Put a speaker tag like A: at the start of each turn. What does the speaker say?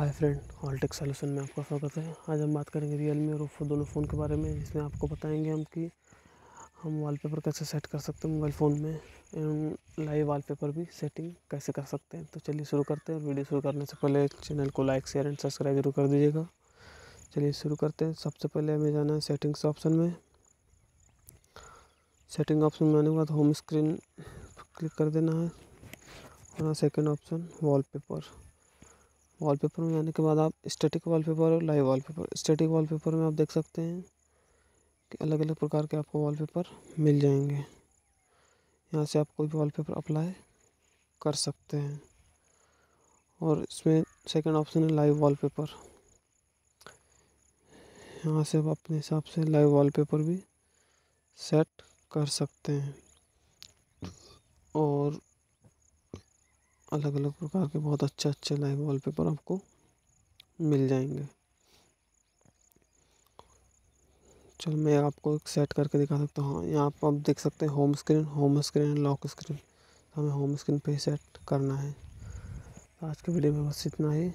A: हाय friend all tech solution में आपका स्वागत है आज हम बात करेंगे रियल मी और ओप्पो दोनों फ़ोन के बारे में जिसमें आपको बताएंगे हम कि हम वॉलपेपर कैसे सेट कर सकते हैं मोबाइल फ़ोन में एवं लाइव वॉलपेपर भी सेटिंग कैसे कर सकते हैं तो चलिए शुरू करते हैं वीडियो शुरू करने से पहले चैनल को लाइक शेयर एंड सब्सक्राइब जरूर कर दीजिएगा चलिए शुरू करते हैं सबसे पहले हमें जाना है सेटिंग्स ऑप्शन में सेटिंग ऑप्शन में आने के बाद होम स्क्रीन क्लिक कर देना है और सेकेंड ऑप्शन वॉलपेपर वॉलपेपर में आने के बाद आप स्टैटिक वॉलपेपर और लाइव वॉलपेपर स्टैटिक वॉलपेपर में आप देख सकते हैं कि अलग अलग प्रकार के आपको वॉलपेपर मिल जाएंगे यहाँ से आप कोई भी वॉलपेपर अप्लाई कर सकते हैं और इसमें सेकंड ऑप्शन है लाइव वॉलपेपर यहाँ से आप अपने हिसाब से लाइव वॉलपेपर भी सेट कर सकते हैं अलग अलग प्रकार के बहुत अच्छे अच्छे लाइव वॉलपेपर आपको मिल जाएंगे चलो मैं आपको एक सेट करके दिखा सकता हूँ यहाँ पर आप देख सकते हैं home screen home screen lock screen हमें होम स्क्रीन पे ही सेट करना है आज के वीडियो में बस इतना ही